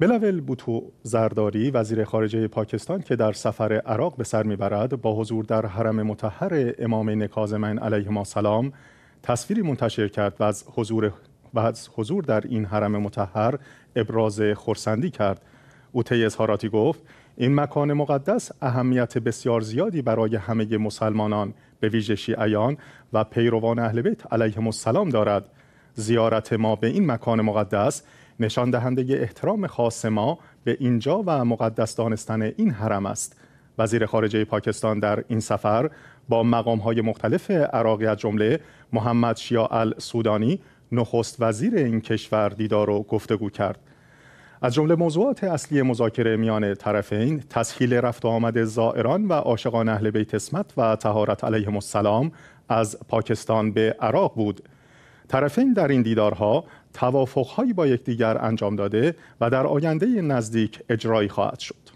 بلاول بوتو زرداری وزیر خارجه پاکستان که در سفر عراق به سر میبرد با حضور در حرم متحر امام علیه ما سلام تصویری منتشر کرد و از حضور حضور در این حرم متحر ابراز خورسندی کرد او طی اظهاراتی گفت این مکان مقدس اهمیت بسیار زیادی برای همه مسلمانان به ویژه شیعیان و پیروان اهل بیت علیهم السلام دارد زیارت ما به این مکان مقدس نشان دهنده احترام خاص ما به اینجا و مقدس دانستن این حرم است وزیر خارجه پاکستان در این سفر با مقام های مختلف عراقی از جمله محمد شیاع السودانی نخست وزیر این کشور دیدار و گفتگو کرد از جمله موضوعات اصلی مذاکره میان طرفین تسهیل رفت و آمد زائران و عاشقان اهل بیت اسمت و تهارت علیهم السلام از پاکستان به عراق بود طرفین در این دیدارها توافقهایی با یکدیگر انجام داده و در آینده نزدیک اجرایی خواهد شد